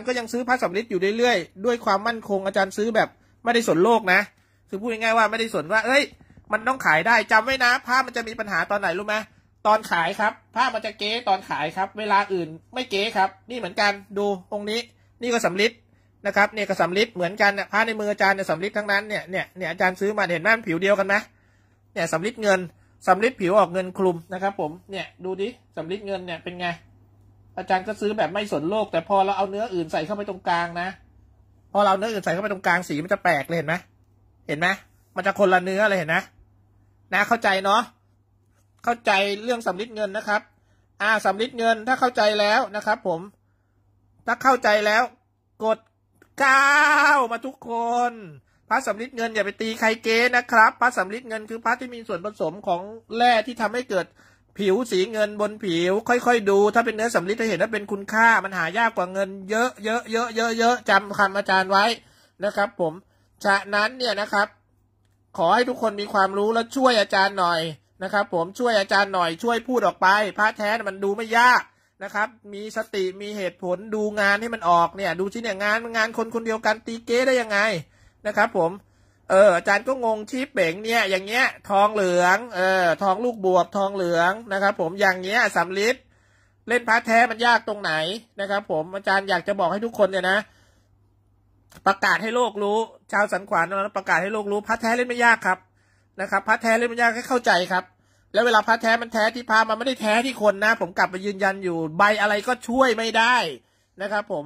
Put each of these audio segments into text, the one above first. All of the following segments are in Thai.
ย์ก็ยังซื้อพระสำลิดอยู่เรื่อยๆ ด้วยความมั่นคงอาจารย์ซื้อแบบไม่ได้สนโลกนะ คือพูดง่ายๆว่าไม่ได้สนว่าเอ้ย มันต้องขายได้จำไว้นะผ้ามันจะมีปัญหาตอนไหนรู้ไหม ตอนขายครับผ้ามันจะเก๊ตอนขายครับ เวลาอื่นไม่เก๊ครับ นี่เหมือนกันดูองค์นี้ นี่ก็สำลิดนะครับเนี่ยก็สำลิดเหมือนกันเนี่ยผ้าในมืออาจารย์เนี่ยสำลิดทั้งนั้นเนี่ยเนี่ยเนี่ยอาจารย์ซื้อมาเห็นไหมมนผิวเดียวกันไหมเนี่ยสำลิดเงินสำลิดผิวออกเงินคลุมนะครับ ผมเนี่ยดูดิสำลิดเงินเนี่ยเป็นไงอาจารย์ก็ซื้อแบบไม่สนโลกแต่พอเราเอาเนื้ออื่นใส่เข้าไปตรงกลางนะ พอเราเนื้ออื่นใส่เข้าไปตรงกลาง สีมันจะแปลกเลยเห็นไหมเห็นไหมมันจะคนละเนื้อเลยเห็นนะ นะ เข้าใจเนาะเข้าใจเรื่องสำลิดเงินนะครับ อ่าสำลิดเงินถ้าเข้าใจแล้วนะครับผม ถ้าเข้าใจแล้ว กดก้าวมาทุกคนพระสำลิดเงินอย่าไปตีใครเก้นะครับพระสำลิดเงินคือพระที่มีส่วนผสมของแร่ที่ทำให้เกิดผิว สีเงินบนผิว ค่อยๆ ดู ถ้าเป็นเนื้อสำลิจะเห็นว่าเป็นคุณค่ามันหายากกว่าเงินเยอะเยอะเยอะเยอะเยอะจำคำอาจารย์ไว้นะครับผม ฉะนั้นเนี่ยนะครับ ขอให้ทุกคนมีความรู้แล้วช่วยอาจารย์หน่อยนะครับ ผมช่วยอาจารย์หน่อยช่วยพูดออกไป พระแท้มันดูไม่ยากนะครับ มีสติมีเหตุผลดูงานให้มันออกเนี่ยดูที่เนี่ยงานงานคนคนเดียวกัน ตีเก๊ได้ยังไงนะครับ ผมเอออาจารย์ก็งงชี้เป่งเนี่ยอย่างเงี้ยทองเหลืองเออทองลูกบวบทองเหลืองนะครับ ผมอย่างเงี้ยสำลิดเล่นพัรทแท้มันยากตรงไหนนะครับ ผมอาจารย์อยากจะบอกให้ทุกคนเนี่ยนะประกาศให้โลกรู้ ชาวสันขวานนะประกาศให้โลกรู้พัรทแท้เล่นไม่ยากครับนะครับพัรทแท้เล่นไม่ยากให้เข้าใจครับ แล้วเวลาพัรทแท้มันแท้ที่พามันไม่ได้แท้ที่คนนะ ผมกลับไปยืนยันอยู่ใบอะไรก็ช่วยไม่ได้นะครับ ผม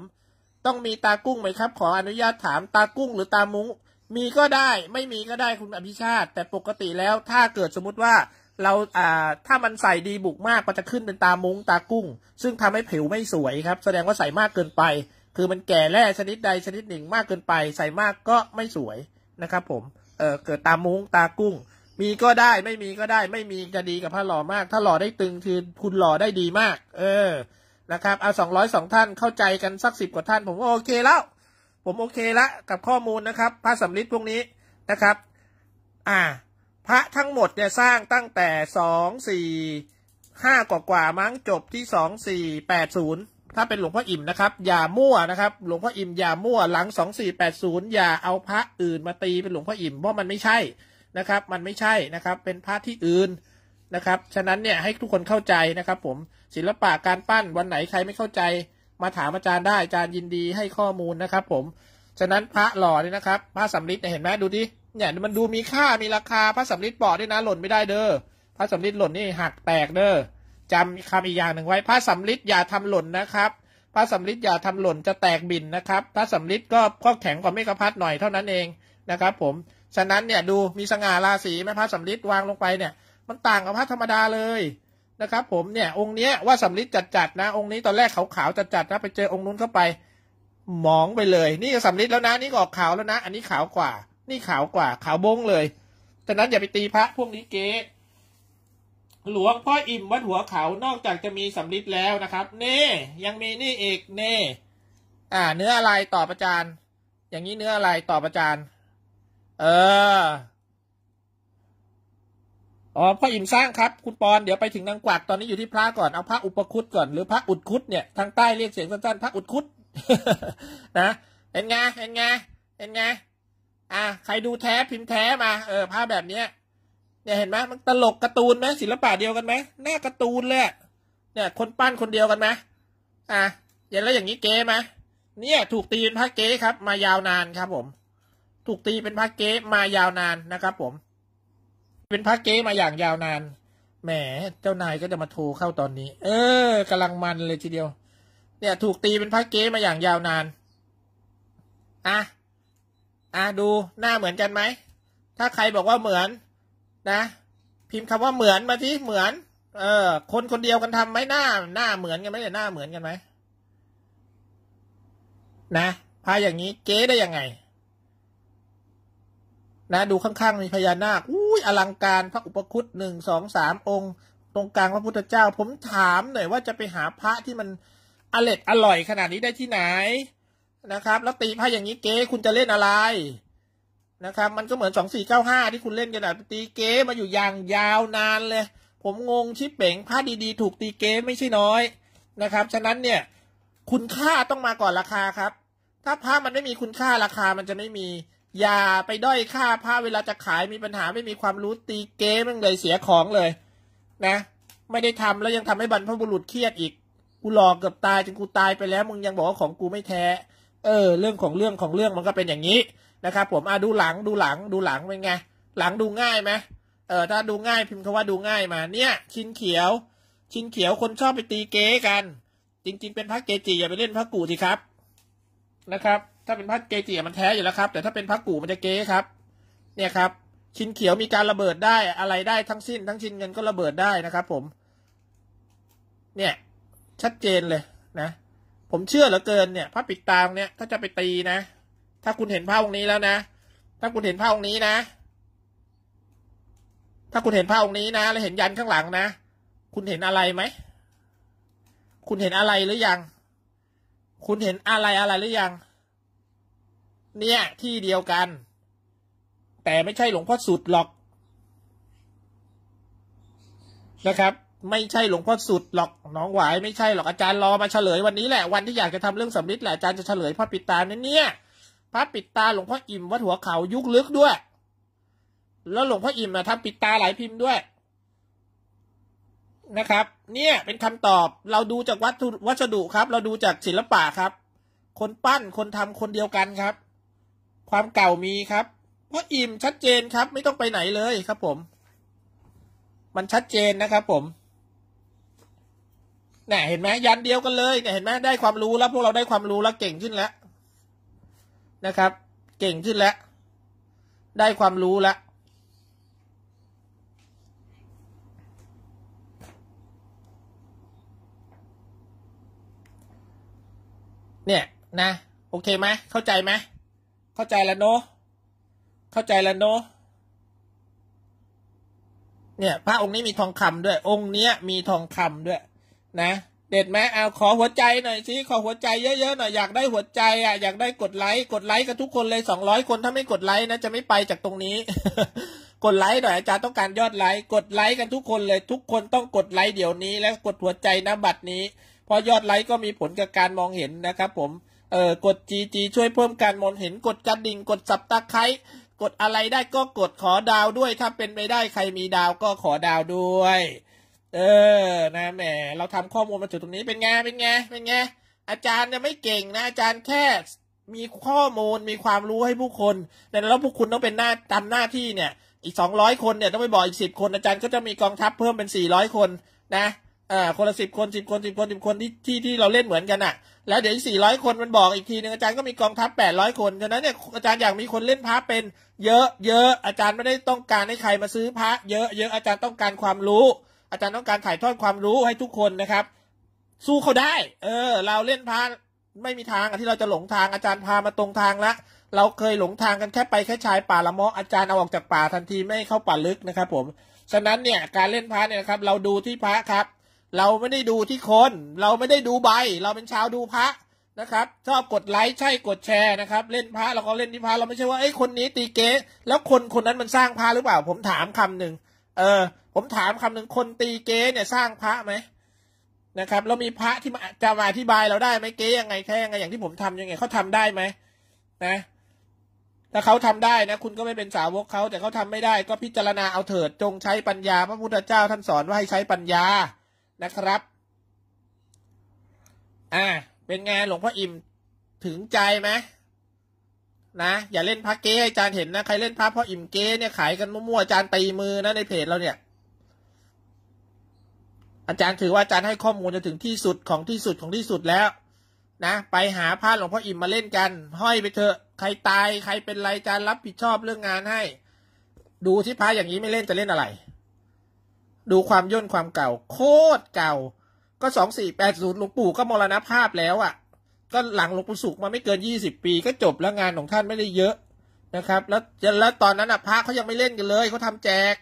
ต้องมีตากุ้งไหมครับ ขออนุญาตถามตากุ้ง หรือตามุ้งมีก็ได้ไม่มีก็ได้คุณอภิชาติ แต่ปกติแล้วถ้าเกิดสมมติว่าเราอ่า ถ้ามันใส่ดีบุกมากก็จะขึ้นเป็นตามุงตากุ้ง ซึ่งทำให้ผิวไม่สวยครับ แสดงว่าใส่มากเกินไป คือมันแก่แร่ชนิดใดชนิดหนึ่งมากเกินไป ใส่มากก็ไม่สวยนะครับ ผมเออเกิดตามุงตากุ้ง มีก็ได้ไม่มีก็ได้ ไม่มีจะดีกับผ้าหล่อมาก ถ้าหล่อได้ตึงคือคุณหล่อได้ดีมาก เออนะครับเอาสองร้อยสองท่านเข้าใจกันสักสิบกว่าท่านผมโอเคแล้วผมโอเคละกับข้อมูลนะครับพระสำริดพวกนี้นะครับอ่าพระทั้งหมดเนี่ยสร้างตั้งแต่สองสี่ห้ากว่ากว่ามั้งจบที่สองสี่แปดศูนย์ถ้าเป็นหลวงพ่ออิ่มนะครับอย่ามั่วนะครับ หลวงพ่ออิ่มอย่ามั่วหลังสองสี่แปดศูนย์อย่าเอาพระอื่นมาตี เป็นหลวงพ่ออิ่มเพราะมันไม่ใช่นะครับมันไม่ใช่นะครับเป็นพระที่อื่นนะครับฉะนั้นเนี่ยให้ทุกคนเข้าใจนะครับ ผมศิลปะการปั้นวันไหนใครไม่เข้าใจมาถามอาจารย์ได้อาจารย์ยินดีให้ข้อมูลนะครับ ผมฉะนั้นพระหล่อเนี่ยนะครับ พระสำริดเห็นไหมดูดิเนี่ยมันดูมีค่ามีราคาพระสำริดปอดด้วยนะหล่นไม่ได้เด้อพระสำริดหล่นนี่หักแตกเด้อจำคำอีกอย่างหนึ่งไว้ พระสำริดอย่าทำหล่นนะครับ พระสำริดอย่าทำหล่นจะแตกบินนะครับ พระสำริดก็ก็แข็งกว่าเมฆพัดหน่อยเท่านั้นเองนะครับ ผม ฉะนั้นเนี่ยดูมีสง่าราศีไหมพระสำริดวางลงไปเนี่ย มันต่างกับพระธรรมดาเลยนะครับผมเนี่ย องค์เนี้ยว่าสำลิดจัดๆนะ องค์นี้ตอนแรกขาวๆจัดๆนะ ไปเจอองค์นู้นเข้าไป หมองไปเลยนี่สำลิดแล้วนะ นี่ออกขาวแล้วนะ อันนี้ขาวกว่า นี่ขาวกว่า ขาวบงเลยฉะนั้นอย่าไปตีพระพวกนี้เก๊หลวงพ่ออิ่มวัดหัวเขานอกจากจะมีสำลิดแล้วนะครับเน่ยังมีนี่อีกเน่อ่า เนื้ออะไรต่อประจานอย่างนี้เนื้ออะไรต่อประจานเอออ๋อพ่ออิ่มสร้างครับคุณปอน เดี๋ยวไปถึงนางกวักตอนนี้อยู่ที่พระก่อนเอาพระอุปคุตก่อนหรือพระอุดคุตเนี่ยทางใต้เรียกเสียงสั้นๆพระอุดคุตนะเป็นไงเป็นไงเป็นไงอ่ะใครดูแท้ พิมพ์แท้มา เออภาพแบบเนี้ยเนี่ยเห็นไหมมันตลกการ์ตูนไหมศิลปะเดียวกันไหมหน้าการ์ตูนเลยเนี่ยคนปั้นคนเดียวกันไหมอ่ะอย่างแล้วอย่างนี้เก๋ไหมเนี่ย ถูกตีเป็นพระเก๋ครับ มายาวนานครับ ผม ถูกตีเป็นพระเก๋มายาวนานนะครับ ผมเป็นพระเก๊มาอย่างยาวนาน แหม เจ้านายก็จะมา โทรเข้าตอนนี้ เออกำลังมันเลยทีเดียว เนี่ยถูกตีเป็นพระเก๊มาอย่างยาวนาน อ่ะ อ่ะดูหน้าเหมือนกันไหม ถ้าใครบอกว่าเหมือน นะ พิมพ์คำว่าเหมือนมาสิเหมือน เออ คนคนเดียวกันทํำไหมหน้า หน้าเหมือนกันไหมเนี่ยหน้าเหมือนกันไหม นะพาอย่างนี้ เก๊ได้ยังไง นะดูข้างๆมีพญานาคอูยอลังการพระอุปคุตหนึ่งสองสามองค์ ตรงกลางพระพุทธเจ้าผมถามหน่อยว่าจะไปหาพระที่มันอร่อยอร่อยขนาดนี้ได้ที่ไหนนะครับ แล้วตีพระอย่างนี้เก๊คุณจะเล่นอะไรนะครับ มันก็เหมือนสองสี่เก้าห้าที่คุณเล่นกันนะตีเก๊มาอยู่อย่างยาวนานเลย ผมงงชิปเป๋งพระดีๆถูกตีเก๊ไม่ใช่น้อยนะครับ ฉะนั้นเนี่ยคุณค่าต้องมาก่อนราคาครับ ถ้าพระมันไม่มีคุณค่าราคามันจะไม่มีอย่าไปด้อยค่าผ้าเวลาจะขายมีปัญหาไม่มีความรู้ตีเก๊มังเลยเสียของเลย นะ ไม่ได้ทำแล้วยังทำให้บรรพบุรุษเครียดอีกกูหลอกเกือบตายจนกูตายไปแล้วมึงยังบอกว่าของกูไม่แท้เออเรื่องของเรื่องของเรื่องมันก็เป็นอย่างนี้นะครับ ผมอ่ะดูหลังดูหลังดูหลังเป็นไง หลังดูง่ายไหมเออถ้าดูง่ายพิมพ์คาว่าดูง่ายมา เนี่ย ชินเขียว ชินเขียวคนชอบไปตีเก๊กัน จริง ๆ เป็นพระเกจิอย่าไปเล่นพระกูสิครับ นะครับถ้าเป็นพระเกจิมันแท้อยู่แล้วครับแต่ถ้าเป็นพระกู่มันจะเก๊ครับ เนี่ยครับ ชิ้นเขียวมีการระเบิดได้อะไรได้ทั้งสิ้น ทั้งชิ้นเงินก็ระเบิดได้นะครับ ผม เนี่ย ชัดเจนเลยนะผมเชื่อเหลือเกินเนี่ยพระปิดตางเนี่ย ถ้าจะไปตีนะ ถ้าคุณเห็นภาพองนี้แล้วนะ ถ้าคุณเห็นภาพองนี้นะ ถ้าคุณเห็นภาพองนี้นะแล้วเห็นยันข้างหลังนะ คุณเห็นอะไรไหมคุณเห็นอะไรหรือยัง คุณเห็นอะไรอะไรหรือยังเนี่ยที่เดียวกัน แต่ไม่ใช่หลวงพ่อสุดหรอกนะครับ ไม่ใช่หลวงพ่อสุดหรอกน้องหวายไม่ใช่หรอกอาจารย์รอมาเฉลยวันนี้แหละวันที่อยากจะทำเรื่องสำลิดแหละอาจารย์จะเฉลยพระปิดตาเนี่ย พระปิดตาหลวงพ่ออิ่มวัดหัวเขายุคลึกด้วย แล้วหลวงพ่ออิ่มนะทำปิดตาหลายพิมพ์ด้วยนะครับ เนี่ยเป็นคำตอบเราดูจากวัตถุวัสดุครับ เราดูจากศิลปะครับ คนปั้นคนทำคนเดียวกันครับความเก่ามีครับ เพราะอิ่มชัดเจนครับ ไม่ต้องไปไหนเลยครับผม มันชัดเจนนะครับผม เนี่ยเห็นไหมยันเดียวกันเลยเนี่ยเห็นไหมได้ความรู้แล้ว พวกเราได้ความรู้แล้วเก่งขึ้นแล้ว นะครับ เก่งขึ้นแล้ว ได้ความรู้แล้ว เนี่ยนะโอเคไหมเข้าใจไหมเข้าใจแล้วเนาะเข้าใจแล้วเนาะเนี่ย พระองค์นี้มีทองคำด้วย องค์เนี้ยมีทองคำด้วยนะเด็ดไหมเอาขอหัวใจหน่อยสิขอหัวใจเยอะๆหน่อยอยากได้หัวใจอ่ะอยากได้กดไลค์กดไลค์กับทุกคนเลยสองร้อยคนถ้าไม่กดไลค์นะจะไม่ไปจากตรงนี้ กดไลค์หน่อยอาจารย์ต้องการยอดไลค์กดไลค์กันทุกคนเลยทุกคนต้องกดไลค์เดี๋ยวนี้ แล้วกดหัวใจนะบัตรนี้เพราะยอดไลค์ก็มีผลกับการมองเห็นนะครับผมเออกดจีจีช่วยเพิ่มการมองเห็นกดกระดิ่งกดสับตะไคร้กดอะไรได้ก็กดขอดาวด้วย ถ้าเป็นไปได้ใครมีดาวก็ขอดาวด้วย เออนะแหมเราทำข้อมูลมาถึงตรงนี้เป็นไงเป็นไงเป็นไงอาจารย์จะไม่เก่งนะอาจารย์แค่มีข้อมูลมีความรู้ให้ผู้คน แต่แล้วพวกคุณต้องเป็นหน้าทำหน้าที่เนี่ยอีกสองร้อยคนเนี่ยต้องไปบอกอีกสิบคนอาจารย์ก็จะมีกองทัพเพิ่มเป็นสี่ร้อยคนนะอ่าคนละสิบคนสิบคนสิบคนสิบคนที่ที่ที่เราเล่นเหมือนกันอ่ะแล้วเดี๋ยวอีกสี่ร้อยคนมันบอกอีกทีนึงอาจารย์ก็มีกองทัพแปดร้อยคนฉะนั้นเนี่ยอาจารย์อยากมีคนเล่นพระเป็น เยอะเยอะอาจารย์ไม่ได้ต้องการให้ใครมาซื้อพระเยอะเยอะอาจารย์ต้องการความรู้ อาจารย์ต้องการถ่ายทอดความรู้ให้ทุกคนนะครับ สู้เขาได้ เออ เราเล่นพระไม่มีทางที่เราจะหลงทางอาจารย์พามาตรงทางละ เราเคยหลงทางกันแค่ไปแค่ชายป่าละมออาจารย์เอาออกจากป่าทันทีไม่เข้าป่าลึกนะครับ ผมฉะนั้นเนี่ยการเล่นพระเนี่ยนะครับ เราดูที่พระครับเราไม่ได้ดูที่คน เราไม่ได้ดูใบเราเป็นชาวดูพระนะครับชอบกดไลค์ใช่กดแชร์นะครับ เล่นพระเราก็เล่นที่พระเราไม่ใช่ว่าไอ้คนนี้ ตีเก๊แล้วคนคนนั้นมันสร้างพระหรือเปล่า ผมถามคำหนึ่งเออ ผมถามคำหนึ่งคนตีเก๊เนี่ยสร้างพระไหมนะครับเรามีพระที่จะมาอธิบายเราได้ไหมเก๊ยังไงแค่ยังไงอย่างที่ผมทำยังไงเขาทำได้ไหมนะถ้าเขาทำได้นะคุณก็ไม่เป็นสาวกเขาแต่เขาทำไม่ได้ก็พิจารณาเอาเถิด จงใช้ปัญญา พระพุทธเจ้าท่านสอนว่าให้ใช้ปัญญานะครับ อ่า เป็นไงหลวงพ่ออิ่มถึงใจไหมนะ อย่าเล่นพระเก้ให้อาจารย์เห็นนะ ใครเล่นพระพ่ออิ่มเก้เนี่ยขายกันมั่วๆ อาจารย์ตีมือนะในเพจเราเนี่ย อาจารย์ถือว่าอาจารย์ให้ข้อมูลจนถึงที่สุดของที่สุดของที่สุดแล้ว นะ ไปหาพระหลวงพ่ออิ่มมาเล่นกัน ห้อยไปเถอะ ใครตาย ใครเป็นไรอาจารย์รับผิดชอบเรื่องงานให้ ดูที่พระอย่างนี้ไม่เล่นจะเล่นอะไรดูความย่นความเก่าโคตรเก่า ก็สองสี่แปดศูนย์หลวงปู่ก็มรณภาพแล้วอะ่ะก็หลังหลวงปู่สุขมาไม่เกินยี่สิบปีก็จบแล้วงานของท่านไม่ได้เยอะนะครับ แล้วแล้วตอนนั้นอ่ะพระเขายังไม่เล่นกันเลยเขาทาแจก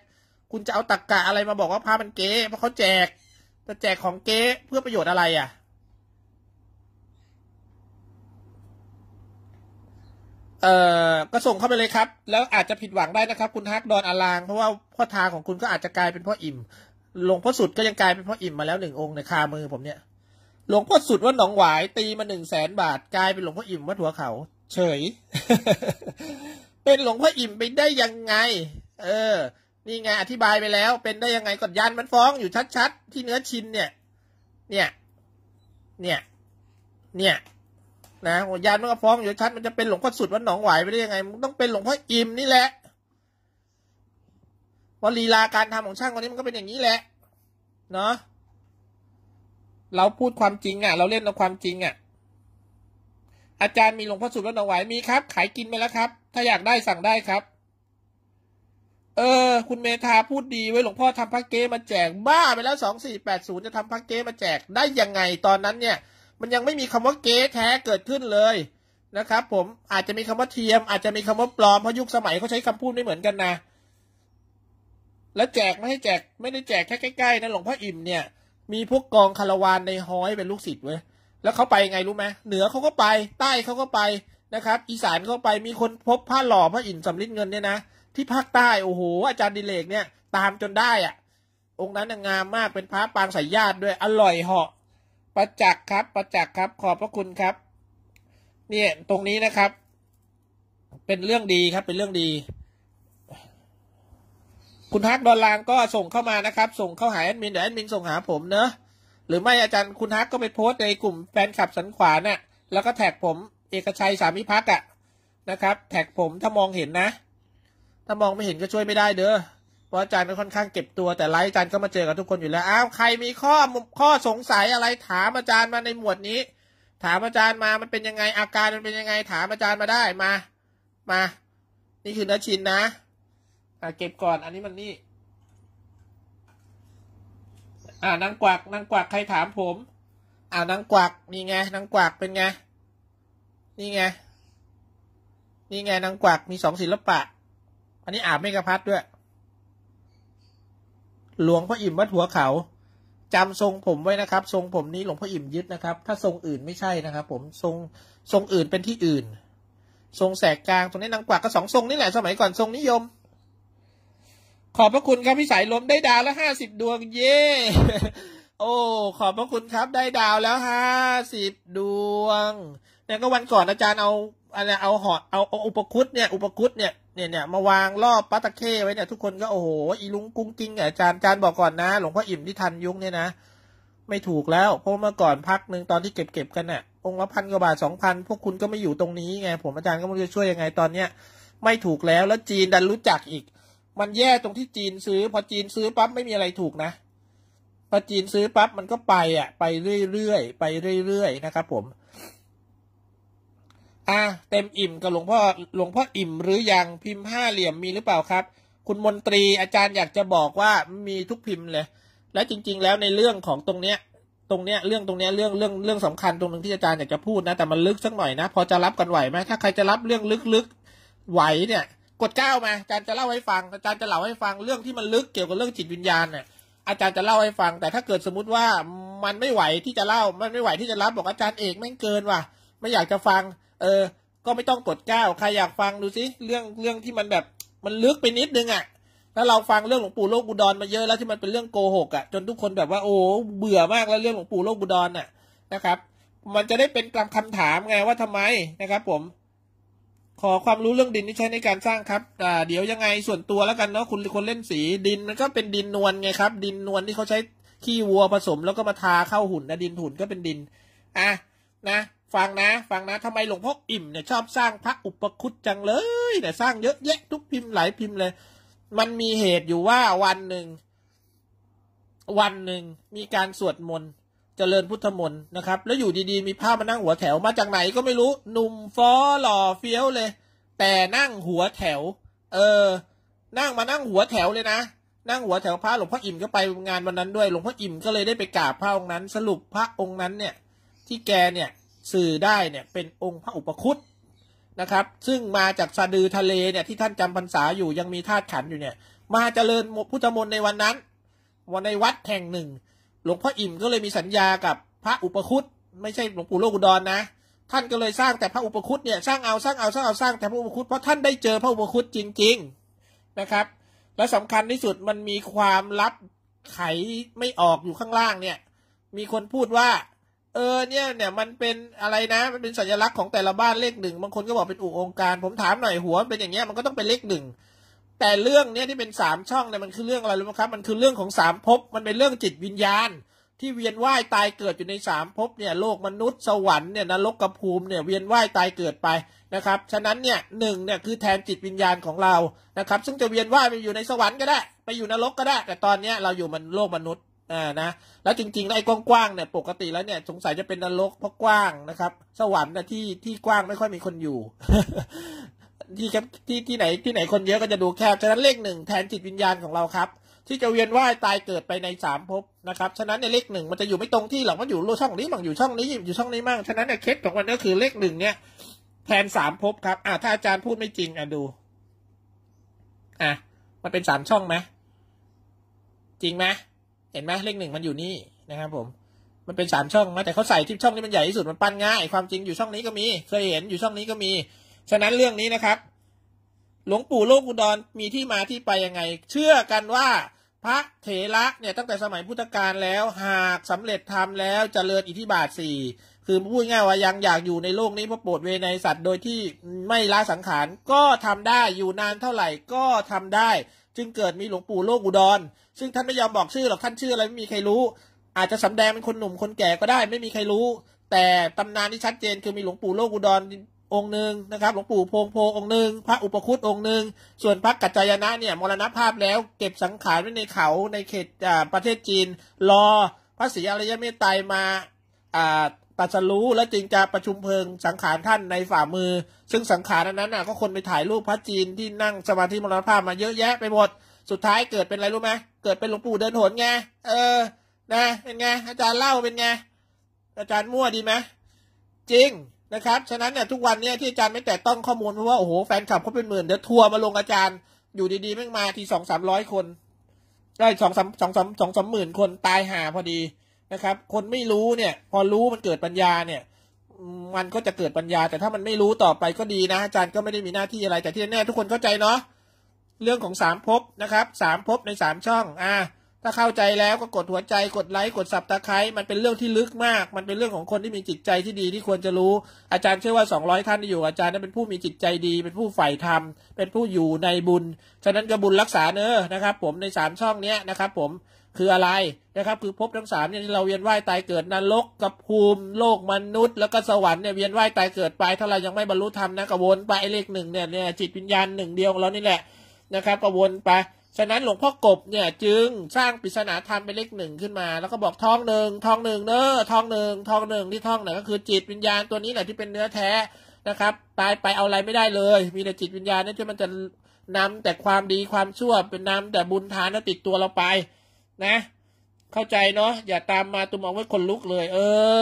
คุณจะเอาตักกะอะไรมาบอกว่าพระมันเก๊เพราะเขาแจกแต่แจกของเก๊เพื่อประโยชน์อะไรอะ่ะเอ่อก็ส่งเข้าไปเลยครับ แล้วอาจจะผิดหวังได้นะครับคุณฮักดอนอลาง เพราะว่าพ่อทางของคุณก็อาจจะกลายเป็นพ่ออิ่ม หลวงพ่อสุดก็ยังกลายเป็นพ่ออิ่มมาแล้วหนึ่งองค์ในคามือผมเนี่ย หลวงพ่อสุดว่าหนองหวายตีมาหนึ่งแสนบาทกลายเป็นหลวงพ่ออิ่มวัดหัวเขา เฉย เป็นหลวงพ่ออิ่มไปได้ยังไง เออ นี่ไงอธิบายไปแล้ว เป็นได้ยังไงกดยันมันฟ้องอยู่ชัดๆ ที่เนื้อชินเนี่ย เนี่ย เนี่ย เนี่ยนะยานมันก็ฟ้องอยู่ชัดมันจะเป็นหลวงพ่อสุดวัดหนองไหวไปได้ยังไงมันต้องเป็นหลวงพ่ออิมนี่แหละเพราะลีลาการทำของช่างคนนี้มันก็เป็นอย่างนี้แหละ เนาะเราพูดความจริงอะ่ะเราเล่นเราความจริงอะ่ะ อาจารย์มีหลวงพ่อสุดวัดหนองไหวมีครับ ขายกินไปแล้วครับ ถ้าอยากได้สั่งได้ครับ เออ คุณเมธาพูดดีไว้หลวงพ่อทำพักเกมาแจกบ้าไปแล้วสองสี่แปดศูนย์จะทำพักเกมาแจกได้ยังไงตอนนั้น เนี่ยมันยังไม่มีคำว่าเก๊ แท้เกิดขึ้นเลย นะครับผม อาจจะมีคำว่าเทียม อาจจะมีคำว่าปลอม เพราะยุคสมัยเขาใช้คำพูดไม่เหมือนกันนะ แล้วแจกไม่ให้แจก ไม่ได้แจกแค่ใกล้ๆนะหลวงพ่ออิ่มเนี่ย มีพวกกองคารวานในห้อยเป็นลูกศิษย์เว้ย แล้วเขาไปไงรู้ไหมเหนือเขาก็ไปใต้เขาก็ไปนะครับ อีสานเขาไป มีคนพบผ้าหล่อพระอิร์สำลิดเงินเนี่ยนะ ที่ภาคใต้โอ้โหอาจารย์ดิเลกเนี่ยตามจนได้อ่ะ องค์นั้นงามมาก เป็นพระปางสายญาติด้วย อร่อยเหาะประจักษ์ครับประจักษ์ครับขอบพระคุณครับ เนี่ยตรงนี้นะครับ เป็นเรื่องดีครับเป็นเรื่องดี คุณฮักดอนลางก็ส่งเข้ามานะครับ ส่งเข้าหาแอดมินเดี๋ยวแอดมินส่งหาผมเนอะหรือไม่อาจารย์คุณฮักก็ไปโพสต์ในกลุ่มแฟนคลับสันขวานะ่ะแล้วก็แท็กผม เอกชัยสามิพักอะนะครับ แท็กผมถ้ามองเห็นนะ ถ้ามองไม่เห็นก็ช่วยไม่ได้เด้อเพราะอาจารย์ก็ค่อนข้างเก็บตัวแต่ไลฟ์อาจารย์ก็มาเจอกับทุกคนอยู่แล้ว อ้าว ใครมีข้อ ข้อสงสัยอะไร ถามอาจารย์มาในหมวดนี้ ถามอาจารย์มามันเป็นยังไง อาการมันเป็นยังไง ถามอาจารย์มาได้มา มา นี่คือนัชินนะ อ่าเก็บก่อน อันนี้มันนี่ อ่านางกวัก นางกวักใครถามผม อ่านางกวักนี่ไง นางกวักเป็นไง นี่ไง นี่ไง นางกวักมีสองศิลปะ อันนี้อาบเมกะพัดด้วยหลวงพ่ออิ่มวัดหัวเขา จำทรงผมไว้นะครับ ทรงผมนี้หลวงพ่ออิ่มยึดนะครับ ถ้าทรงอื่นไม่ใช่นะครับผมทรงทรงอื่นเป็นที่อื่น ทรงแสกกลางตรงนี้นางกวักก็สองทรงนี่แหละสมัยก่อนทรงนิยม ขอบพระคุณครับพี่สายลมได้ดาวแล้วห้าสิบดวง เย่โอ้ขอบพระคุณครับ ได้ดาวแล้วห้าสิบดวงเนี่ยก็วันก่อนอาจารย์เอาอะไรเอาหอดเอาเอาอุปคุตเนี่ยอุปคุตเนี่ยเนี่ยเนี่ยมาวางรอบปัตตะเคไว้เนี่ย ทุกคนก็โอ้โห อีลุงกุ้งกิ้งอาจารย์อาจารย์บอกก่อนนะ หลวงพ่ออิ่มที่ทันยุคเนี่ยนะ ไม่ถูกแล้วเพราะเมื่อก่อนพักหนึ่งตอนที่เก็บเก็บกันเนี่ยองค์ละพันกว่าบาทสองพันพวกคุณก็ไม่อยู่ตรงนี้ไงผมอาจารย์ก็ไม่รู้จะช่วยยังไงตอนเนี้ย ไม่ถูกแล้วแล้วจีนดันรู้จักอีก มันแย่ตรงที่จีนซื้อ พอจีนซื้อปั๊บไม่มีอะไรถูกนะพอจีนซื้อปั๊บมันก็ไปอ่ะไปเรื่อยๆไปเรื่อยๆนะครับ ผมอ่ะเต็มอิ่มกับหลวงพ่อหลวงพ่ออิ่มหรือยังพิมพ์ห้าเหลี่ยมมีหรือเปล่าครับ คุณมนตรีอาจารย์อยากจะบอกว่ามีทุกพิมพ์เลย และจริงๆ แล้วในเรื่องของตรงเนี้ยตรงเนี้ยเรื่องตรงเนี้ยเรื่องเรื่องเรื่องสำคัญตรงนึงที่อาจารย์อยากจะพูดนะแต่มันลึกสักหน่อยนะพอจะรับกันไหวไหมถ้าใครจะรับเรื่องลึกๆไหวเนี่ย กดเก้ามาอาจารย์จะเล่าให้ฟัง อาจารย์จะเล่าให้ฟังเรื่องที่มันลึกเกี่ยวกับเรื่องจิตวิญญาณเนี่ยอาจารย์จะเล่าให้ฟัง แต่ถ้าเกิดสมมติว่ามันไม่ไหวที่จะเล่ามันไม่ไหวที่จะรับบอกอาจารย์เอกแม่งเกินว่ะ ไม่อยากจะฟังเออก็ไม่ต้องกดก้าว ใครอยากฟังดูสิเรื่องเรื่องที่มันแบบ มันลึกไปนิดนึงอะ่ะ แล้วเราฟังเรื่องหลวงปู่โลกบุดรมาเยอะแล้วที่มันเป็นเรื่องโกหกอะ่ะ จนทุกคนแบบว่าโอ้ เบื่อมากแล้วเรื่องหลวงปู่โลกบุดรน่ะนะครับ มันจะได้เป็นคำคำถามไงว่าทำไมนะครับ ผม ขอความรู้เรื่องดินที่ใช้ในการสร้างครับเดี๋ยวยังไงส่วนตัวแล้วกันเนาะคุณคนเล่นสีดินมันก็เป็นดินนวลไงครับ ดินนวลที่เขาใช้ขี้วัวผสมแล้วก็มาทาเข้าหุ่นนะดินหุ่นก็เป็นดิน อ่ะนะฟังนะ ฟังนะทำไมหลวงพ่ออิ่มเนี่ยชอบสร้างพระอุปคุตจังเลยแต่สร้างเยอะ แยะทุกพิมพ์หลายพิมพ์เลย มันมีเหตุอยู่ว่าวันหนึ่ง วันหนึ่ง มีการสวดมนต์เจริญพุทธมนต์นะครับ แล้วอยู่ดีๆมีผ้ามานั่งหัวแถวมาจากไหนก็ไม่รู้ หนุ่มฟอหล่อเฟี้ยวเลย แต่นั่งหัวแถว เออ นั่งมานั่งหัวแถวเลยนะ นั่งหัวแถวพระหลวงพ่ออิ่มก็ไปงานวันนั้นด้วย หลวงพ่ออิ่มก็เลยได้ไปกราบพระองค์นั้น สรุปพระองค์นั้นเนี่ย ที่แกเนี่ยสื่อได้เนี่ยเป็นองค์พระอุปคุตนะครับซึ่งมาจากสะดือทะเลเนี่ยที่ท่านจำพรรษาอยู่ยังมีธาตุขันอยู่เนี่ยมาเจริญพุทธมนต์ในวันนั้น วันในวัดแห่งหนึ่ง หลวงพ่ออิ่มก็เลยมีสัญญากับพระอุปคุตไม่ใช่หลวงปู่โลกุดรนนะท่านก็เลยสร้างแต่พระอุปคุตเนี่ยสร้างเอาสร้างเอาสร้างเอาสร้างแต่พระอุปคุตเพราะท่านได้เจอพระอุปคุตจริงๆนะครับและสำคัญที่สุดมันมีความลับไขไม่ออกอยู่ข้างล่างเนี่ยมีคนพูดว่าเออเนี่ยเนี่ยมันเป็นอะไรนะมันเป็นสัญลักษณ์ของแต่ละบ้านเลขหนึ่งบางคนก็บอกเป็นอู่องค์การผมถามหน่อยหัวเป็นอย่างเงี้ยมันก็ต้องเป็นเลขหนึ่งแต่เรื่องเนี้ยที่เป็นสามช่องเนี่ยมันคือเรื่องอะไรรู้ไหมครับมันคือเรื่องของสามภพมันเป็นเรื่องจิตวิญญาณ ที่เวียนว่ายตายเกิดอยู่ในสามภพเนี่ยโลกมนุษย์สวรรค์เนี่ยนรกกระภูมิเนี่ยเวียนว่ายตายเกิดไปนะครับ ฉะนั้นเนี่ยหนึ่งเนี่ยคือแทนจิตวิญญาณของเรานะครับ ซึ่งจะเวียนว่ายไปอยู่ในสวรรค์ก็ได้ ไปอยู่นรกก็ได้ แต่ตอนเนี้ยเราอยู่มันโลกมนุษย์อ่า นะ แล้วจริงๆไอ้กว้างๆ เนี่ย ปกติแล้วเนี่ย สงสัยจะเป็นนรก เพราะกว้างนะครับ สวรรค์นะที่ที่กว้างไม่ค่อยมีคนอยู่ ที่ครับที่ที่ไหนที่ไหนคนเยอะก็จะดูแคบ ฉะนั้นเลขหนึ่งแทนจิตวิญญาณของเราครับ ที่จะเวียนว่ายตายเกิดไปในสามภพนะครับ ฉะนั้นในเลขหนึ่งมันจะอยู่ไม่ตรงที่หรอก มันอยู่รูช่องนี้มั่งอยู่ช่องนี้อยู่ช่องนี้มั่งฉะนั้นในเคสของมันก็คือเลขหนึ่งเนี่ย แทนสามภพครับ อ่าถ้าอาจารย์พูดไม่จริงอ่ะดู อ่ะมันเป็นสามช่องไหมจริงไหมเห็นไหมเลขหนึ่งมันอยู่นี่นะครับผมมันเป็นสามช่องนะแต่เขาใส่ที่ช่องที่มันใหญ่ที่สุดมันปั้นง่ายความจริงอยู่ช่องนี้ก็มี เคยเห็นอยู่ช่องนี้ก็มี ฉะนั้นเรื่องนี้นะครับ หลวงปู่โลกุดรมีที่มาที่ไปยังไง เชื่อกันว่า พระเถระเนี่ยตั้งแต่สมัยพุทธกาลแล้วหากสำเร็จทำแล้วจเจริญอิทธิบาทสี่คือพูดง่ายว่ายังอยากอยู่ในโลกนี้เพราะโปรดเวในสัตว์ โดยที่ไม่ละสังขารก็ทำได้อยู่นานเท่าไหร่ก็ทำได้ จึงเกิดมีหลวงปู่โลกุดรซึ่งท่านไม่ยอมบอกชื่อหรอก ท่านชื่ออะไรไม่มีใครรู้ อาจจะสำแดงเป็นคนหนุ่มคนแก่ก็ได้ไม่มีใครรู้ แต่ตำนานที่ชัดเจน คือมีหลวงปู่โลกุดรองหนึ่งนะครับ หลวงปู่พงโพองหนึ่งพระอุปคุตองหนึ่ง ส่วนพระกัจจายนะเนี่ยมรณภาพแล้วเก็บสังขารไว้ในเขาในเขตประเทศจีน รอพระศรีอริยเมตไตามาตัดสรู้และจึงจะประชุมเพลิงสังขารท่านในฝ่ามือ ซึ่งสังขารนั้นน่ะก็คนไปถ่ายรูปพระจีนที่นั่งสมาธิมรณภาพมาเยอะแยะไปหมด สุดท้ายเกิดเป็นอะไรรู้ไหมเกิดเป็นหลวงปู่เดินหนไง เออ นะ เป็นไงอาจารย์เล่าเป็นไง อาจารย์มั่วดีไหมจริง นะครับ ฉะนั้นเนี่ยทุกวันเนี่ยที่อาจารย์ไม่แตะต้องข้อมูลเพราะว่าโอ้โห แฟนคลับเขาเป็นหมื่นเดี๋ยวทัวร์มาลงอาจารย์ อยู่ดีๆแม่งมาทีสองสามร้อยคน ได้สองสามสองสามสองสามหมื่นคนตายหาพอดีนะครับ คนไม่รู้เนี่ย พอรู้มันเกิดปัญญาเนี่ย มันก็จะเกิดปัญญา แต่ถ้ามันไม่รู้ต่อไปก็ดีนะอาจารย์ก็ไม่ได้มีหน้าที่อะไร แต่ที่แน่ทุกคนเข้าใจเนาะเรื่องของสามภพนะครับสามภพในสามช่องอ่าถ้าเข้าใจแล้วก็กดหัวใจกดไลค์กดสับตะไคร้มันเป็นเรื่องที่ลึกมาก มันเป็นเรื่องของคนที่มีจิตใจที่ดีที่ควรจะรู้ อาจารย์เชื่อว่า 200 ท่านที่อยู่อาจารย์นั้นเป็นผู้มีจิตใจดี เป็นผู้ใฝ่ธรรมเป็นผู้อยู่ในบุญ ฉะนั้นก็บุญรักษาเนอนะครับผมในสามช่องเนี้ยนะครับผมคืออะไรนะครับคือพบทั้งสามเนี่ยเราเวียนว่ายตายเกิดนรก กับภูมิ โลกมนุษย์ แล้วก็สวรรค์เนี่ยเวียนว่ายตายเกิดไปถ้าเรายังไม่บรรลุธรรมนะกวนไปเลขหนึ่งเนี่ยเนี่ยจิตวิญญาณหนึ่งเดียวของเรานี่แหละนะครับก็วนไปฉะนั้นหลวงพ่อ กบเนี่ยจึงสร้างปริศนาธรรมเป็นเลขหนึ่งขึ้นมา แล้วก็บอกท้องหนึ่งท้องหนึ่งเนอะท้องหนึ่งท้องหนึ่งที่ท้องไหนก็คือจิตวิญญาณตัวนี้แหละที่เป็นเนื้อแท้นะครับตายไปเอาอะไรไม่ได้เลย มีแต่จิตวิญญาณนี่ที่มันจะนำแต่ความดีความชั่ว เป็นนำแต่บุญทานนติดตัวเราไป นะ เข้าใจเนาะอย่าตามมาตุมองไว้คนลุกเลย เอ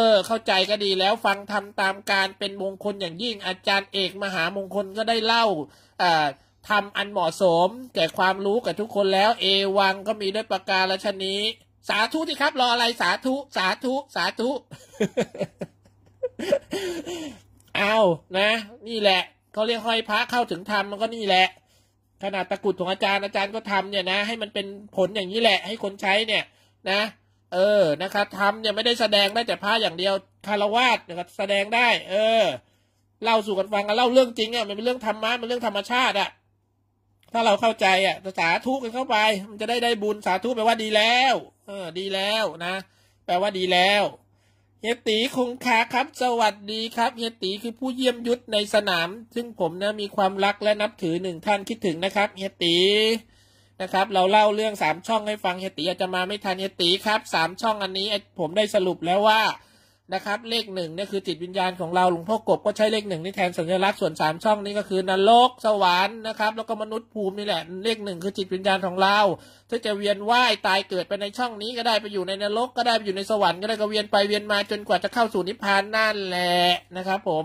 อ เข้าใจก็ดีแล้วฟังทำตามการเป็นมงคลอย่างยิ่ง อาจารย์เอกมหามงคลก็ได้เล่าอ่าทำอันเหมาะสมแก่ความรู้กับทุกคนแล้ว เอวังก็มีด้วยประการละชนี้ สาธุที่ครับ รออะไรสาธุสาธุสาธุเอานะนี่แหละเขาเรียกห้อยพระเข้าถึงธรรมมันก็นี่แหละ ขนาดตะกุดของอาจารย์อาจารย์ก็ทำเนี่ยนะให้มันเป็นผลอย่างนี้แหละ ให้คนใช้เนี่ย นะ เออนะครับทำเนี่ยไม่ได้แสดงได้แต่พระอย่างเดียวคารวาสนี่ยแสดงได้ เออเล่าสู่กันฟังกันเล่าเรื่องจริงอะ่ะมันเป็นเรื่องธรรมะมันเรื่องธรรมชาติอะ่ะถ้าเราเข้าใจอ่ะสาธุกันเข้าไป มันจะได้ได้บุญสาธุแปลว่าดีแล้วเออดีแล้วนะ แปลว่าดีแล้วเฮียตีคงคาครับ สวัสดีครับเฮียตีคือผู้เยี่ยมยุทธในสนามซึ่งผมนะมีความรักและนับถือหนึ่งท่านคิดถึงนะครับเฮียตีนะครับ เราเล่าเรื่องสามช่องให้ฟังเฮียตีอาจจะมาไม่ทันเฮียตีครับสามช่องอันนี้ผมได้สรุปแล้วว่านะครับเลขหนึ่งเนี่ยคือจิตวิญญาณของเราหลวงพ่อกบก็ใช้เลขหนึ่งนี่แทนสัญลักษณ์ส่วนสามช่องนี่ก็คือนรกสวรรค์นะครับแล้วก็มนุษย์ภูมินี่แหละเลขหนึ่งคือจิตวิญญาณของเราถ้าจะเวียนว่ายตายเกิดไปในช่องนี้ก็ได้ไปอยู่ในนรกก็ได้ไปอยู่ในสวรรค์ก็ได้ก็เวียนไปเวียนมาจนกว่าจะเข้าสู่นิพพานนั่นแหละนะครับ ผม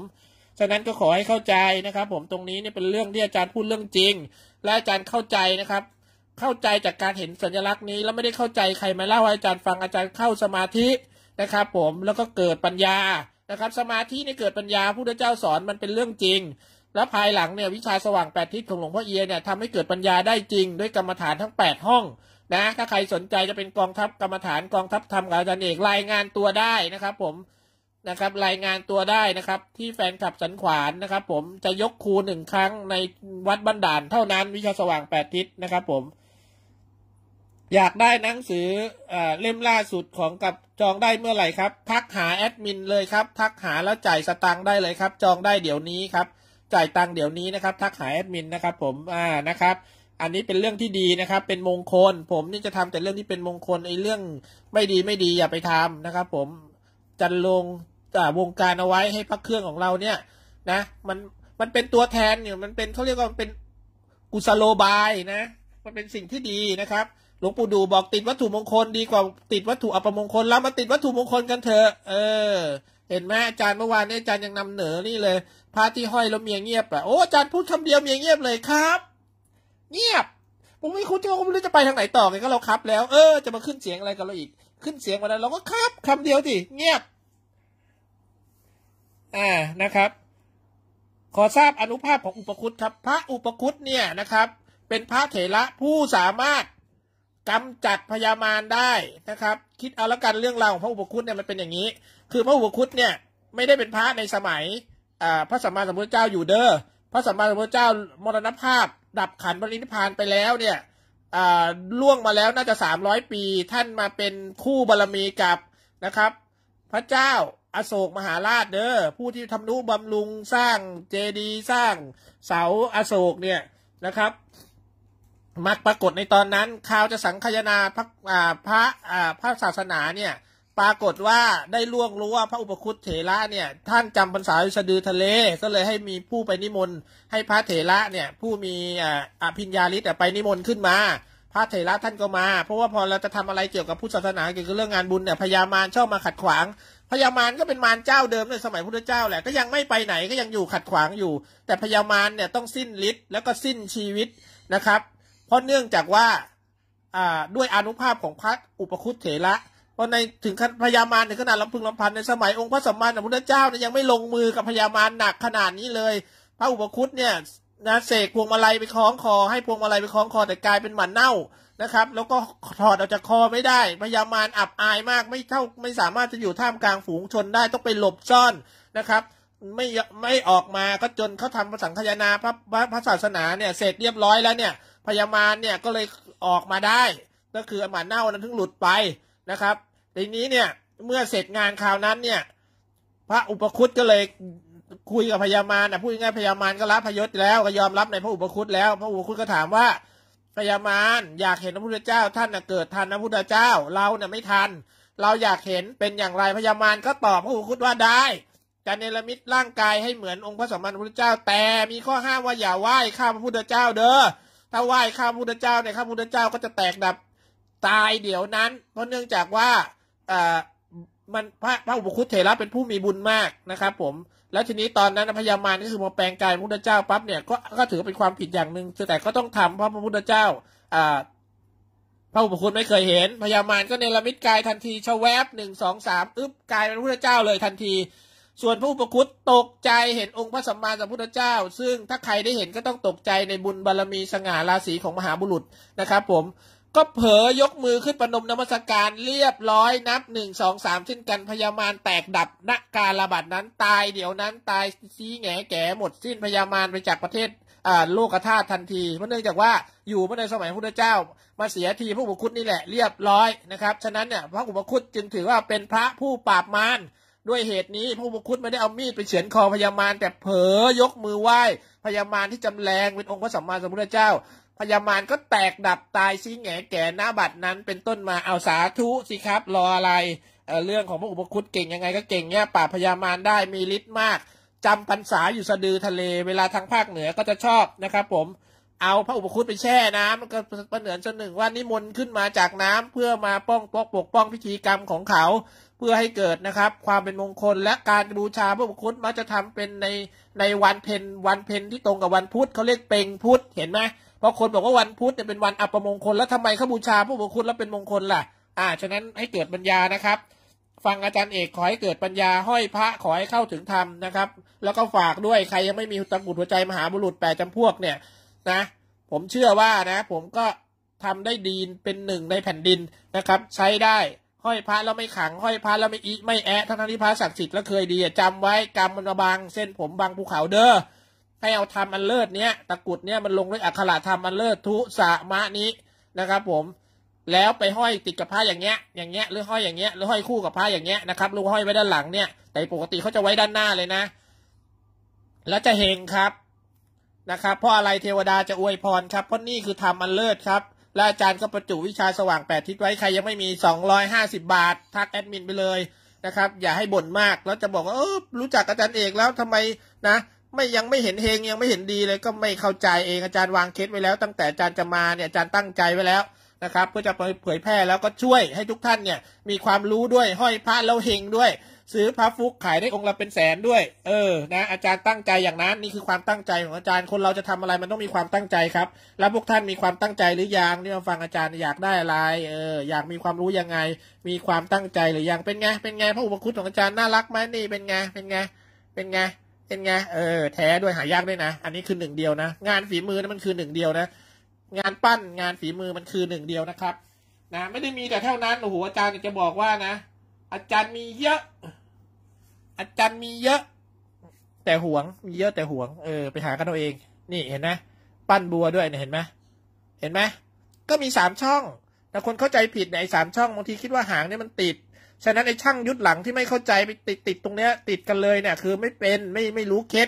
ฉะนั้นก็ขอให้เข้าใจนะครับ ผมตรงนี้เนี่ยเป็นเรื่องที่อาจารย์พูดเรื่องจริง และอาจารย์เข้าใจนะครับ เข้าใจจากการเห็นสัญลักษณ์นี้แล้วไม่ได้เข้าใจใครมาเล่าให้อาจารย์ฟังอาจารย์เข้าสมาธินะครับผมแล้วก็เกิดปัญญานะครับสมาธิในเกิดปัญญา้ได้เจ้าสอนมันเป็นเรื่องจริง แล้วภายหลังเนี่ยวิชาสว่างแปดทิศของหลวงพ่อเอียเนี่ยทำให้เกิดปัญญาได้จริงด้วยกรรมฐานทั้ง 8 ห้องนะถ้าใครสนใจจะเป็นกองทัพกรรมฐานกองทัพธรรมกับอาจารย์เอกรายงานตัวได้นะครับผมนะครับรายงานตัวได้นะครับที่แฟนคลับสันขวานนะครับผมจะยกครูหนึ่งครั้งในวัดบันดาลเท่านั้นวิชาสว่างแปดทิศนะครับผมอยากได้หนังสืออเล่มล่าสุดของกับจองได้เมื่อไหร่ครับทักหาแอดมินเลยครับทักหาแล้วจ่ายสตังค์ได้เลยครับ จองได้เดี๋ยวนี้ครับ จ่ายตังค์เดี๋ยวนี้นะครับทักหาแอดมินนะครับผมอ่านะครับ อันนี้เป็นเรื่องที่ดีนะครับ เป็นมงคล ผมนี่จะทำแต่เรื่องที่เป็นมงคลไอ้เรื่อง ไม่ดีไม่ดีอย่าไปทำนะครับ ผมจันลงวงการเอาไว้ให้พักเครื่องของเราเนี่ยนะ มันมันเป็นตัวแทนเนี่ยมันเป็นเขาเรียกว่าเป็นกุศโลบายนะ มันเป็นสิ่งที่ดีนะครับลวงปู่ดู บอกติดวัตถุมงคลดีกว่าติดวัตถุอัปมงคล แล้วมาติดวัตถุมงคลกันเถอะ เออ เห็นไหมอาจารย์เมื่อวานนี้อาจารย์ยังนำเหนอนี่เลยพระที่ห้อยแล้วเมียเงียบอ่ะโอ้อาจารย์พูดคำเดียวเมียเงียบเลยครับ เงียบผมไม่คุ้นก็ไม่รู้จะไปทางไหนต่อไงก็เราครับ แล้ว เออ จะมาขึ้นเสียงอะไรกันเราอีก ขึ้นเสียงวันนั้นเราก็ครับ คำเดียวสิเงียบ อ่า นะครับ ขอทราบอนุภาพของอุปคุตครับพระอุปคุตเนี่ยนะครับ เป็นพระเถระผู้สามารถกำจัดพญามารได้นะครับ คิดเอาละกันเรื่องราวของพระอุปคุตเนี่ยมันเป็นอย่างนี้ คือพระอุปคุตเนี่ยไม่ได้เป็นพระในสมัย พระสัมมาสัมพุทธเจ้าอยู่เด้อพระสัมมาสัมพุทธเจ้ามรณภาพ ดับขันบริณิพานไปแล้วเนี่ยล่วงมาแล้วน่าจะ 300 ปีท่านมาเป็นคู่บารรมีกับนะครับ พระเจ้าอโศกมหาราชเด้อผู้ที่ทำนุบำรุงสร้างเจดีย์สร้างเสาอโศกเนี่ยนะครับมักปรากฏในตอนนั้นข่าวจะสังคยนาพระพระพระศาสนาเนี่ยปรากฏว่าได้ล่วงรู้ว่าพระอุปคุตเถระเนี่ยท่านจำพรรษาอยู่สะดือทะเล ก็เลยให้มีผู้ไปนิมนต์ให้พระเถระเนี่ยผู้มีอภิญญาฤทธิ์ไปนิมนต์ขึ้นมา พระเถระท่านก็มาเพราะว่าพอเราจะทำอะไรเกี่ยวกับพุทธศาสนาเกี่ยวกับเรื่องงานบุญเนี่ยพญามารชอบมาขัดขวางพญามารก็เป็นมารเจ้าเดิมในสมัยพุทธเจ้าแหละก็ยังไม่ไปไหนก็ยังอยู่ขัดขวางอยู่ แต่พญามารเนี่ยต้องสิ้นฤทธิ์แล้วก็สิ้นชีวิตนะครับเพราะเนื่องจากว่าด้วยอนุภาพของพระอุปคุตเถระเพราะในถึงพญามารในขนาดลำพึงลำพันในสมัยองค์พระสัมมาสัมพุทธเจ้าเนี่ยยังไม่ลงมือกับพญามารหนักขนาดนี้เลย พระอุปคุตเนี่ยนะเสกพวงมาลัยไปคล้องคอ ให้พวงมาลัยไปคล้องคอแต่กลายเป็นหมันเน่านะครับ แล้วก็ถอดออกจากคอไม่ได้พญามารอับอายมาก ไม่เท่าไม่สามารถจะอยู่ท่ามกลางฝูงชนได้ต้องไปหลบซ่อนนะครับไม่ไม่ออกมาก็จนเขาทำสังฆยนาพระพระศาสนาเนี่ยเสร็จเรียบร้อยแล้วเนี่ยพยามาลเนี่ยก็เลยออกมาได้ ก็คืออมาเน่านั้นถึงหลุดไปนะครับทีนี้เนี่ยเมื่อเสร็จงานคราวนั้นเนี่ยพระอุปคุตก็เลยคุยกับพญามารนะพูดง่ายพญามารก็รับพยศแล้วก็ยอมรับในพระอุปคุตแล้วพระอุปคุตก็ถามว่าพญามารอยากเห็นพระพุทธเจ้าท่านนะเกิดทันพระพุทธเจ้าเราเนี่ยไม่ทัน เราอยากเห็นเป็นอย่างไรพญามารก็ตอบ พระอุปคุตว่าได้จะเนรมิตร่างกายให้เหมือนองค์พระสัมมาสัมพุทธเจ้า แต่มีข้อห้ามว่าอย่าไหว้ข้าพระพุทธเจ้าเด้อถ้าไหว้ข้าพุทธเจ้าเนี่ยข้าพุทธเจ้าก็จะแตกดับตายเดี๋ยวนั้น เพราะเนื่องจากว่าอ่ามันพระพระอุปคุตเถระเป็นผู้มีบุญมากนะครับผมแล้วทีนี้ตอนนั้นพญามารก็คือมาแปลงกายพระพุทธเจ้าปั๊บเนี่ยก็ก็ถือเป็นความผิดอย่างหนึ่งแต่ก็ต้องทำเพราะพระพุทธเจ้าอ่าพระอุปคุตไม่เคยเห็นพญามารก็เนรมิตกายทันทีชแวบหนึ่งสองสามอึ๊บกายเป็นพระพุทธเจ้าเลยทันทีส่วนผู้ประคุตตกใจเห็นองค์พระสัมมาสัมพุทธเจ้า ซึ่งถ้าใครได้เห็นก็ต้องตกใจในบุญบารรมีสง่าราศีของมหาบุรุษนะครับผมก็เผลอยกมือขึ้นประนมนมัสการเรียบร้อยนับหนึ่งสองสามเช่นกันพญามารแตกดับณการระบาดนั้น ตายเดี๋ยวนั้นตายซีแงแก่หมด สิ้นพญามารไปจากประเทศโลกธาตุทันทีเพราะเนื่องจากว่าอยู่เมื่อในสมัยพพุทธเจ้า มาเสียทีพระอุปคุตนี่แหละเรียบร้อยนะครับฉะนั้นเนี่ยพระอุปคุตจึงถือว่าเป็นพระผู้ปราบมารด้วยเหตุนี้พระมุคุตไม่ได้เอามีดไปเฉือนคอพญามารแต่เผลอยกมือไหว้พญามารที่จำแรงเป็นองค์พระสัมมาสัมพุทธเจ้าพญามารก็แตกดับตายชี้แงแก่ หน้าบัตรนั้นเป็นต้นมาเอาสาธุสิครับ รออะไรเเรื่องของพระอุปคุตเก่ง ยังไงก็เก่งเนี่ยป่าพญามารได้มีฤทธิ์มาก จำพรรษาอยู่สะดือทะเลเวลาทางภาคเหนือก็จะชอบนะครับ ผมเอาพระอุปคุตไปแช่น้ำแล้วก็ประเหนือนจนหนึ่งว่านิมนต์ขึ้นมาจากน้ำ เพื่อมาป้องปกปกป้องพิธีกรรมของเขาเพื่อให้เกิดนะครับความเป็นมงคลและการบูชาพระบุคคลมักจะทำเป็นในในวันเพ็ญวันเพ็ญที่ตรงกับวันพุธเขาเรียกเปงพุธเห็นไหมเพราะคนบอกว่าวันพุธเนี่ยเป็นวันอัปมงคล แล้วทำไมเขาบูชาพระบุคคลแล้วเป็นมงคลล่ะ อ่าฉะนั้นให้เกิดปัญญานะครับ ฟังอาจารย์เอกขอให้เกิดปัญญาห้อยพระขอให้เข้าถึงธรรมนะครับ แล้วก็ฝากด้วยใครยังไม่มีตะกุดหัวใจมหาบุรุษแปดจำพวกเนี่ยนะผมเชื่อว่านะผมก็ทำได้ดีเป็นหนึ่งในแผ่นดินนะครับ ใช้ได้ห้อยพระแล้วไม่ขังห้อยพระแล้วไม่อีไม่แอะทั้งที่พระศักดิ์สิทธิ์แล้วเคยดีจำไว้กรรมมันบางเส้นผมบางภูเขาเด้อให้เอาทำอันเลิศเนี้ยตะกุดเนี้ยมันลงด้วยอัคระธรรมอันเลิศทุสะมะนี้นะครับ ผมแล้วไปห้อยติดกับผ้าอย่างเงี้ยอย่างเงี้ยหรือห้อยอย่างเงี้ยหรือห้อยคู่กับผ้าอย่างเงี้ยนะครับลูกห้อยไว้ด้านหลังเนี่ยแต่ปกติเขาจะไว้ด้านหน้าเลยนะ แล้วจะเฮงครับนะครับ เพราะอะไรเทวดาจะอวยพรครับเพราะนี่คือทำมอันเลิศครับและอาจารย์ก็ประจุวิชาสว่างแปดทิศไว้ ใครยังไม่มีสองร้อยห้าสิบาททักแอดมินไปเลยนะครับอย่าให้บ่นมากแล้วจะบอกว่าเออรู้จักอาจารย์เอกแล้วทำไมนะ ไม่ยังไม่เห็นเฮงยังไม่เห็นดีเลยก็ไม่เข้าใจเองอาจารย์วางเคสไว้แล้ว ตั้งแต่อาจารย์จะมาเนี่ยอาจารย์ตั้งใจไว้แล้วนะครับเพื่อจะเผยแพร่แล้วก็ช่วยให้ทุกท่านเนี่ยมีความรู้ด้วยห้อยพระแล้วเฮงด้วยซื้อพระฟุกขายได้องค์ละเป็นแสนด้วย เออ นะ อาจารย์ตั้งใจอย่างนั้น นี่คือความตั้งใจ ของอาจารย์ คนเราจะทำอะไรมันต้องมีความตั้งใจครับ แล้วพวกท่านมีความตั้งใจหรือยังที่มาฟังอาจารย์อยากได้อะไร เออ อยากมีความรู้ยังไง มีความตั้งใจหรือยัง เป็นไง เป็นไงพระอุปคุตของอาจารย์น่ารักไหมนี่ เป็นไง เป็นไง เป็นไง เป็นไง เออ แท้ด้วยหายากด้วยนะ อันนี้คือหนึ่งเดียวนะ งานฝีมือนันมันคือหนึ่งเดียวนะ งานปั้น งานฝีมือมันคือหนึ่งเดียวนะครับ นะ ไม่ได้มีแต่เท่านั้นโอ้โหอาจารย์จะบอกว่านะอาจารย์มีเยอะ อาจารย์มีเยอะ แต่หวง มีเยอะแต่หวง เออ ไปหากันเอาเอง นี่เห็นไหมปั้นบัวด้วยเนี่ยเห็นไหมเห็นไหมก็มีสามช่องแต่คนเข้าใจผิดในสามช่อง บางทีคิดว่าหางเนี่ยมันติด ฉะนั้นไอ้ช่างยุดหลังที่ไม่เข้าใจไปติดติดตรงเนี้ยติดกันเลยเนี่ย คือไม่เป็นไม่ไม่รู้เคล็ด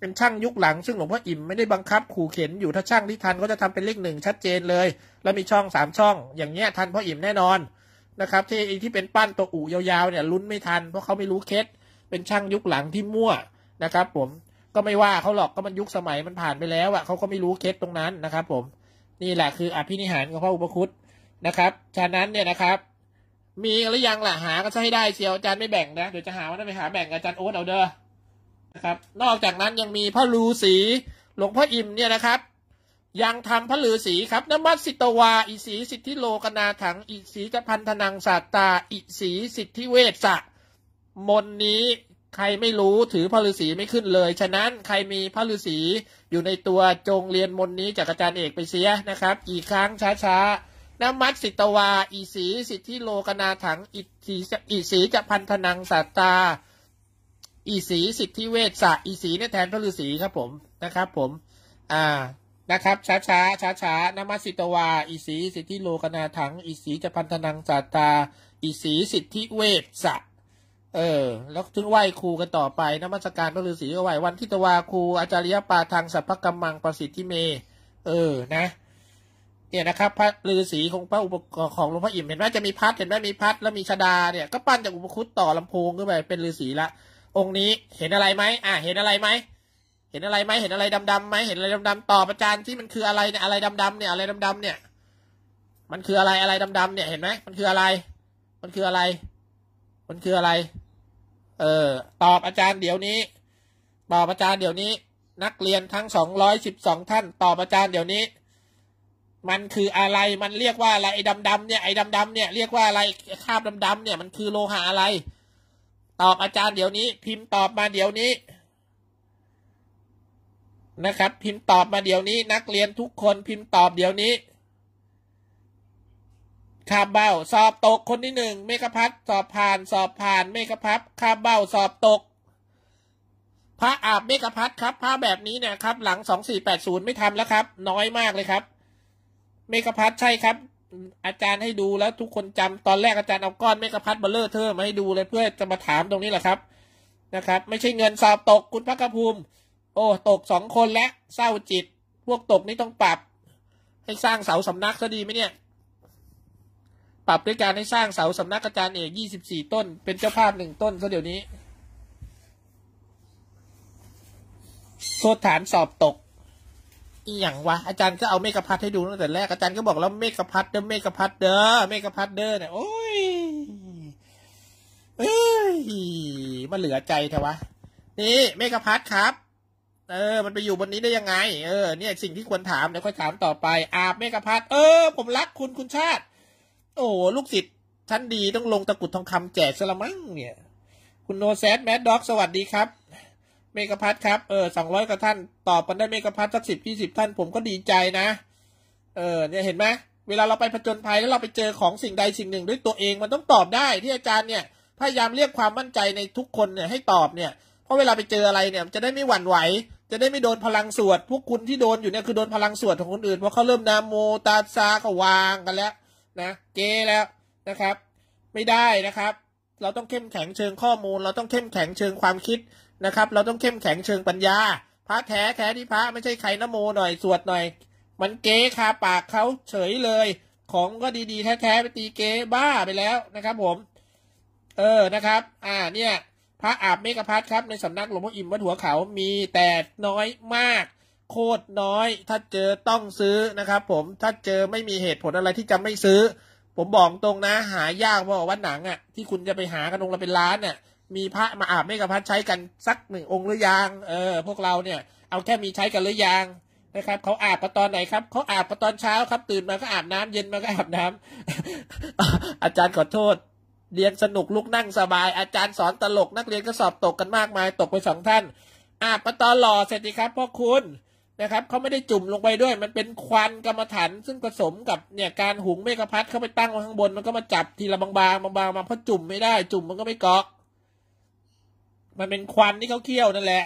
เป็นช่างยุคหลังซึ่งหลวงพ่ออิ่มไม่ได้บังคับขู่เข็นอยู่ถ้าช่างที่ทันก็จะทำเป็นเลขหนึ่งชัดเจนเลย แล้วมีช่องสามช่อง อย่างเงี้ยทันพ่ออิ่มแน่นอนนะครับที่ที่เป็นปั้นตัวอู่ยาวๆเนี่ยลุ้นไม่ทันเพราะเขาไม่รู้เคสเป็นช่างยุคหลังที่มั่วนะครับ ผมก็ไม่ว่าเขาหรอกก็มันยุคสมัยมันผ่านไปแล้วอะเขาก็ไม่รู้เคสตรงนั้นนะครับ ผมนี่แหละคืออภินิหารของพระอุปคุตนะครับฉะนั้นเนี่ยนะครับ มีหรือยังล่ะหาก็ใช้ได้เชียวอาจารย์ไม่แบ่งนะเดี๋ยวจะหาว่าไม่ไปหาแบ่งอาจารย์โอ๊ตเอาเด้อนะครับนอกจากนั้นยังมีพระลูสีหลวงพ่ออิ่มเนี่ยนะครับยังทำพระฤาษีครับนมัสสิตวา อิสีสิทธิโลกนาถัง อิสีจพันธนังสาตาอิสี สิทธิเวสสะมนนี้ใครไม่รู้ถือพระฤาษีไม่ขึ้นเลยฉะนั้นใครมีพระฤาษีอยู่ในตัวจงเรียนมนนี้ จากอาจารย์เอกไปเสียนะครับกี่ครั้งช้าๆนมัสสิตวาอิสี สิทธิโลกนาถัง อิสีอิสีจะพันธนังสาตาอิสี สิทธิเวสะอิสีเนี่ยแทนพระฤาษีครับผมนะครับ ผมอ่านะครับช้าช้าช้าช้านามสิตวา อิสี สิทธิโลกนาถัง อิสีจะพันธนังจาตาอิสี สิทธิเวสะเออแล้วถึงไหวครูกันต่อไป นมัสการพระฤาษีก็ไหววันทิตวาครูอาจารย์ปาทางสัพพกรรมังประสิทธิเมเออนะเนี่ยนะครับพระฤาษีของพระอุปของหลวงพ่ออิ่มเห็นไหมจะมีพัดเห็นไหมมีพัดแล้วมีชดาเนี่ย ก็ปั้นจากอุปคุตต่อลำโพงขึ้นไปเป็นฤาษีละ องค์นี้เห็นอะไรไหมอ่าเห็นอะไรไหมเห็นอะไรไหมเห็นอะไรดำๆไหมเห็นอะไรดำๆตอบอาจารย์ที่มันคืออะไรเนี่ยอะไรดำๆเนี่ยอะไรดำๆเนี่ย มันคืออะไรอะไรดำๆเนี่ยเห็นไหมมันคืออะไร มันคืออะไร มันคืออะไร เออตอบอาจารย์เดี๋ยวนี้ตอบอาจารย์เดี๋ยวนี้ นักเรียนทั้งสองร้อยสิบสองท่านตอบ อาจารย์เดี๋ยวนี้ มันคืออะไรมันเรียกว่าอะไรไอ้ดำๆเนี่ยไอ้ดำๆเนี่ย เรียกว่าอะไรคาบดำๆเนี่ยมันคือโลหะอะไร ตอบอาจารย์เดี๋ยวนี้ พิมพ์ตอบมาเดี๋ยวนี้นะครับพิมพ์ตอบมาเดี๋ยวนี้ นักเรียนทุกคนพิมพ์ตอบเดี๋ยวนี้คาาเบ้าสอบตกคนที่หนึ่งเมกพัดสอบผ่านสอบผ่านเมกพัดคาาเบ้าสอบตก พระอาบเมกพัดครับผ้าแบบนี้เนี่ยครับ หลังสองสี่แปดศูนย์ไม่ทำแล้วครับน้อยมากเลยครับเมกพัดใช่ครับ อาจารย์ให้ดูแล้ว ทุกคนจำตอนแรกอาจารย์เอาก้อนเมกพัดเบลเลอร์เทอร์มาให้ดูเลยเพื่อจะมาถามตรงนี้แหละครับ นะครับ ไม่ใช่เงินสอบตกคุณพระกระภูมิโอ้ ตกสองคนแล้วเศร้าจิต พวกตกนี่ต้องปรับ ให้สร้างเสาสำนักซะดีไหมเนี่ย ปรับด้วยการให้สร้างเสาสำนัก อาจารย์เอกยี่สิบสี่ต้น เป็นเจ้าภาพหนึ่งต้นซะเดี๋ยวนี้โทษฐานสอบตกอีหยังวะ อาจารย์ก็เอาเมกะพัดให้ดูตั้งแต่แรก อาจารย์ก็บอกแล้วเมกะพัด เด้อ เมกะพัด เด้อ เมกะพัดเด้อเนี่ย โอ้ยเอ้ยมาเหลือใจเถอะวะ นี่ เมกะพัดครับเออ มันไปอยู่บนนี้ได้ยังไง เออ เนี่ย สิ่งที่ควรถาม เดี๋ยวค่อยถามต่อไป อาบเมฆพัทเออ ผมรักคุณ คุณชาติ โอ้ลูกศิษย์ชั้นดี ต้องลงตะกุดทองคำแจกสละมั้งเนี่ย คุณโนแซดแมดด็อก สวัสดีครับ เมกพัทครับ เออสองร้อยกว่าท่าน ตอบกันได้เมกพัทสักสิบยี่สิบท่านผมก็ดีใจนะ เออ เนี่ย เห็นไหมเวลาเราไปผจญภัยแล้วเราไปเจอของสิ่งใดสิ่งหนึ่งด้วยตัวเองมันต้องตอบได้ ที่อาจารย์เนี่ย พยายามเรียกความมั่นใจในทุกคนเนี่ยให้ตอบเนี่ย เพราะเวลาไปเจออะไรเนี่ยจะได้ไม่หวั่นไหวจะได้ไม่โดนพลังสวดพวกคุณที่โดนอยู่เนี่ยคือโดนพลังสวดของคนอื่น เพราะเขาเริ่มนามโมตาซาเขาวางกันแล้วนะเกแล้วนะครับ ไม่ได้นะครับ เราต้องเข้มแข็งเชิงข้อมูล เราต้องเข้มแข็งเชิงความคิดนะครับ เราต้องเข้มแข็งเชิงปัญญาพระแท้แท้ที่พระไม่ใช่ใครนโมหน่อยสวดหน่อย มันเก๊คาปากเขาเฉยเลย ของก็ดีๆแท้ๆไปตีเก๊บ้าไปแล้วนะครับ ผม เออนะครับ อ่าเนี่ยพระอาบเมกพัทครับในสำนักหลวงพ่ออิ่มวัดหัวเขามีแต่น้อยมาก โคตรน้อย ถ้าเจอต้องซื้อนะครับ ผมถ้าเจอไม่มีเหตุผลอะไรที่จะไม่ซื้อ ผมบอกตรงนะหายากเพราะวัดหนังอะ่ะที่คุณจะไปหากันองละเป็นล้านเนี่ยมีพระมาอาบเมกพัทใช้กันสักหนึ่งองค์หรือยังเออพวกเราเนี่ยเอาแค่มีใช้กันหรือยังนะครับเขาอาบกัตอนไหนครับเขาอาบกัตอนเช้าครับ ตื่นมาก็อาบน้ำ เย็นมาก็อาบน้ำ อาจารย์ขอโทษเรียนสนุกลุกนั่งสบายอาจารย์สอนตลก นักเรียนก็สอบตกกันมากมายตกไปสองท่านอ่ะปตอหล่อเสร็จดีครับพ่อคุณนะครับเขาไม่ได้จุ่มลงไปด้วย มันเป็นควันกรรมฐานซึ่งผสมกับเนี่ยการหุงเมฆพัดเข้าไปตั้งไว้ข้างบนมันก็มาจับทีละบางๆบางๆมาเพราะจุ่มไม่ได้ จุ่มมันก็ไม่เกาะ มันเป็นควันที่เขาเคี่ยวนั่นแหละ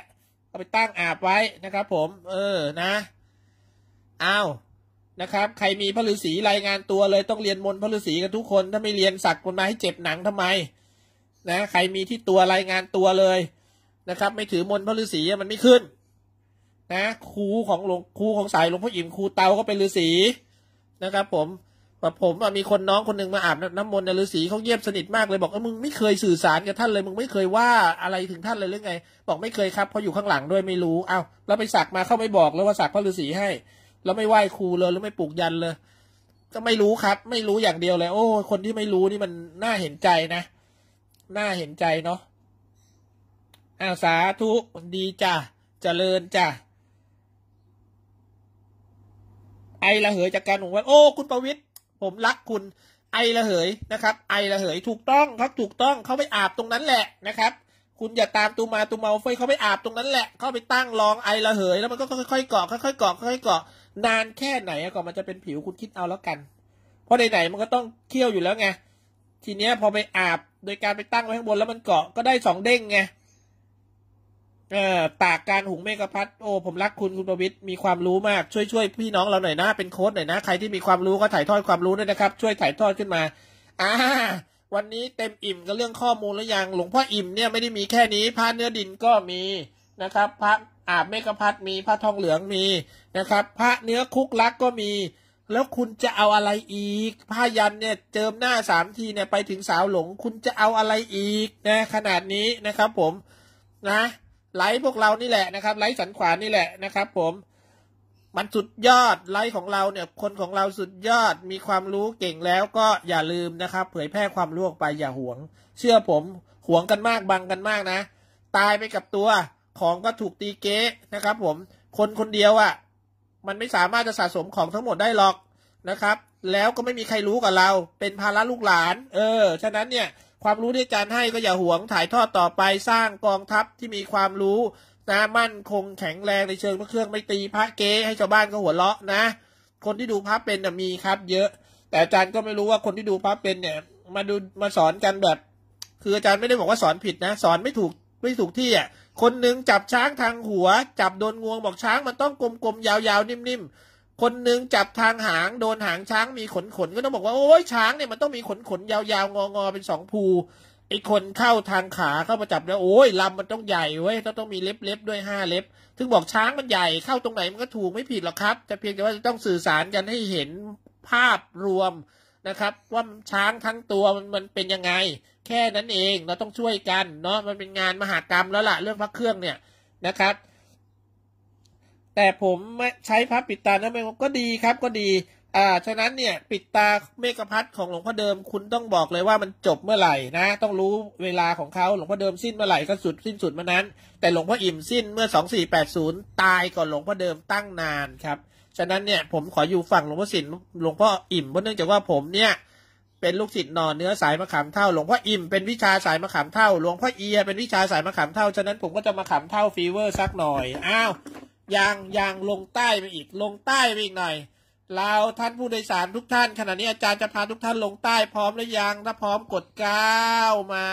เอาไปตั้งอาบไว้นะครับ ผม เออ นะอ้าวนะครับใครมีพระฤาษีรายงานตัวเลย ต้องเรียนมนพระฤาษีกันทุกคนถ้าไม่เรียนสักคนมาให้เจ็บหนังทำไมนะใครมีที่ตัวรายงานตัวเลยนะครับไม่ถือมนพระฤาษีมันไม่ขึ้นนะครูของหลวงครูของสายหลวงพ่ออิ่มครูเตาก็เป็นฤาษีนะครับ ผมแบบผมมีคนน้องคนหนึ่งมาอาบน้ำมนต์ในฤาษีเขาเยียบสนิทมากเลยบอกว่ามึงไม่เคยสื่อสารกับท่านเลยมึงไม่เคยว่าอะไรถึงท่านเลยหรือไง บอกไม่เคยครับเพราะอยู่ข้างหลังด้วยไม่รู้เอา้าแล้วไปสักมาเข้าไม่บอกแล้วว่าสักพระฤาษีให้แล้วไม่ไหว้ครูเลยแล้วไม่ปลูกยันเลย ก็ไม่รู้ครับ ไม่รู้อย่างเดียวเลย โอ้คนที่ไม่รู้นี่มันน่าเห็นใจนะ น่าเห็นใจเนาะอาสาธุดีจ้ะะเจริญจ้ะไอระเหยจากการหนุนว่าโอ้คุณประวิทย์ผมรักคุณ ไอระเหยนะครับไอระเหย ถูกต้อง ครับถูกต้องเขาไปอาบตรงนั้นแหละนะครับ คุณอย่าตามตูมาตูมาเฟยเขาไปอาบตรงนั้นแหละเขาไปตั้งรองไอระเหยแล้วมันก็ค่อยๆเกาะค่อยๆเกาะค่อยๆเกาะนานแค่ไหนก่อนมันจะเป็นผิวคุณคิดเอาแล้วกัน เพราะไหนๆมันก็ต้องเคี่ยวอยู่แล้วไง ทีเนี้ยพอไปอาบโดยการไปตั้งไว้ข้างบนแล้วมันเกาะก็ได้สองเด้งไง เอ่อ ตากการหุงเมกะพัด โอ้ผมรักคุณคุณประวิทย์มีความรู้มาก ช่วยช่วยพี่น้องเราหน่อยนะเป็นโค้ดหน่อยนะใครที่มีความรู้ก็ถ่ายทอดความรู้ด้วยนะครับ ช่วยถ่ายทอดขึ้นมา อ่า วันนี้เต็มอิ่มกับเรื่องข้อมูลแล้วยังหลวงพ่ออิ่มเนี่ยไม่ได้มีแค่นี้พระเนื้อดินก็มีนะครับพระอาบเมฆพัดมีผ้าทองเหลืองมีนะครับผ้าเนื้อคุกลักก็มี แล้วคุณจะเอาอะไรอีกผ้ายันเนี่ยเจิมหน้าสามทีเนี่ยไปถึงสาวหลง คุณจะเอาอะไรอีกนะขนาดนี้นะครับ ผมนะไลฟ์พวกเรานี่แหละนะครับไลฟ์สันขวานนี่แหละนะครับ ผม มันสุดยอดไลฟ์ของเราเนี่ย คนของเราสุดยอดมีความรู้เก่งแล้วก็อย่าลืมนะครับ เผยแพร่ความรู้ออกไปอย่าหวง เชื่อผมหวงกันมากบังกันมากนะ ตายไปกับตัวของก็ถูกตีเก๊นะครับผม คนคนเดียวอะ่ะมันไม่สามารถจะสะสมของทั้งหมดได้หรอกนะครับ แล้วก็ไม่มีใครรู้กับเรา เป็นภาระลูกหลาน เออฉะนั้นเนี่ยความรู้ที่อาจารย์ให้ก็อย่าหวงถ่ายทอดต่อไปสร้างกองทัพที่มีความรู้นะมั่นคงแข็งแรงในเชิงพระเครื่องไม่ตีพระเก๊ให้ชาวบ้านก็หัวเราะนะคนที่ดูพระเป็นมีครับ เยอะ แต่อาจารย์ก็ไม่รู้ว่าคนที่ดูพระเป็นเนี่ยมาดูมาสอนกันแบบคืออาจารย์ไม่ได้บอกว่าสอนผิดนะ สอนไม่ถูกไม่ถูกที่อ่ะคนหนึ่งจับช้างทางหัว จับโดนงวง บอกช้างมันต้องกลมๆยาวๆนิ่มๆ คนหนึ่งจับทางหางโดนหางช้างมีขนขนก็ต้องบอกว่า โอ้ยช้างเนี่ยมันต้องมีขนขนยาวๆ งองเป็นสองภูไอ้คนเข้าทางขาเข้ามาจับแล้ว โอ้ยลำมันต้องใหญ่เว้ยต้องต้องมีเล็บเล็บด้วยห้าเล็บ ถึงบอกช้างมันใหญ่เข้าตรงไหนมันก็ถูกไม่ผิดหรอกครับแต่เพียงแต่ว่าจะต้องสื่อสารกันให้เห็นภาพรวมนะครับว่าช้างทั้งตัวมันมันเป็นยังไง แค่นั้นเองเราต้องช่วยกันเนาะมันเป็นงานมหากรรมแล้วล่ะเรื่องพระเครื่องเนี่ยนะครับ แต่ผมใช้พระปิดตานะแม่ก็ดีครับก็ดีอ่าฉะนั้นเนี่ย ปิดตาเมกพัทของหลวงพ่อเดิมคุณต้องบอกเลยว่ามันจบเมื่อไหร่นะ ต้องรู้เวลาของเขาหลวงพ่อเดิมสิ้นเมื่อไหร่ก็สุดสิ้นสุดเมื่อนั้นแต่หลวงพ่ออิ่มสิ้นเมื่อสสองี่แปดศูนย์ตายก่อนหลวงพ่อเดิมตั้งนานครับฉะนั้นเนี่ยผมขออยู่ฝั่งหลวงพ่อสินหลวงพ่ออิ่มเพราะเนื่องจากว่าผมเนี่ยเป็นลูกศิษย์นอนเนื้อสายมะขามเท่า หลวงพ่ออิ่มเป็นวิชาสายมะขามเท่า หลวงพ่อเอียเป็นวิชาสายมะขามเท่าฉะนั้นผมก็จะมาขามเท่าฟีเวอร์สักหน่อยอ้าวยางยางลงใต้ไปอีกลงใต้ไปอีกหน่อยเราท่านผู้โดยสารทุกท่าน ขณะนี้อาจารย์จะพาทุกท่านลงใต้พร้อมหรือยังถ้าพร้อมกดก้าวมา